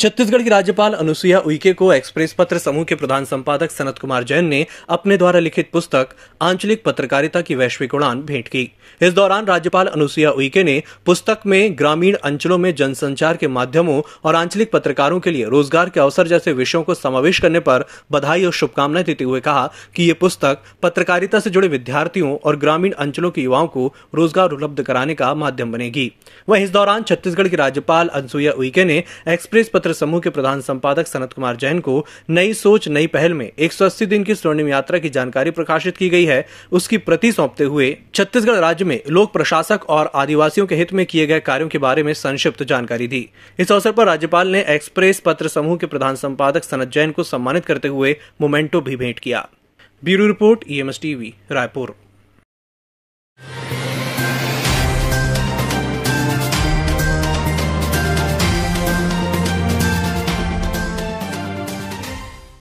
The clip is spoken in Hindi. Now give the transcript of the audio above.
छत्तीसगढ़ की राज्यपाल अनुसुईया उइके को एक्सप्रेस पत्र समूह के प्रधान संपादक सनत कुमार जैन ने अपने द्वारा लिखित पुस्तक आंचलिक पत्रकारिता की वैश्विक उड़ान भेंट की इस दौरान राज्यपाल अनुसुईया उइके ने पुस्तक में ग्रामीण अंचलों में जनसंचार के माध्यमों और आंचलिक पत्रकारों के लिए रोजगार के अवसर जैसे विषयों को समावेश करने पर बधाई और शुभकामनाएं देते हुए कहा कि ये पुस्तक पत्रकारिता से जुड़े विद्यार्थियों और ग्रामीण अंचलों के युवाओं को रोजगार उपलब्ध कराने का माध्यम बनेगी वहीं इस दौरान छत्तीसगढ़ की राज्यपाल अनुसुईया उइके ने एक्सप्रेस पत्र छात्र समूह के प्रधान संपादक सनत कुमार जैन को नई सोच नई पहल में एक दिन की स्वर्णिम यात्रा की जानकारी प्रकाशित की गई है उसकी प्रति सौंपते हुए छत्तीसगढ़ राज्य में लोक प्रशासक और आदिवासियों के हित में किए गए कार्यों के बारे में संक्षिप्त जानकारी दी इस अवसर पर राज्यपाल ने एक्सप्रेस पत्र समूह के प्रधान संपादक सनत जैन को सम्मानित करते हुए मोमेंटो भी भेंट किया bureau report E e TV Raipur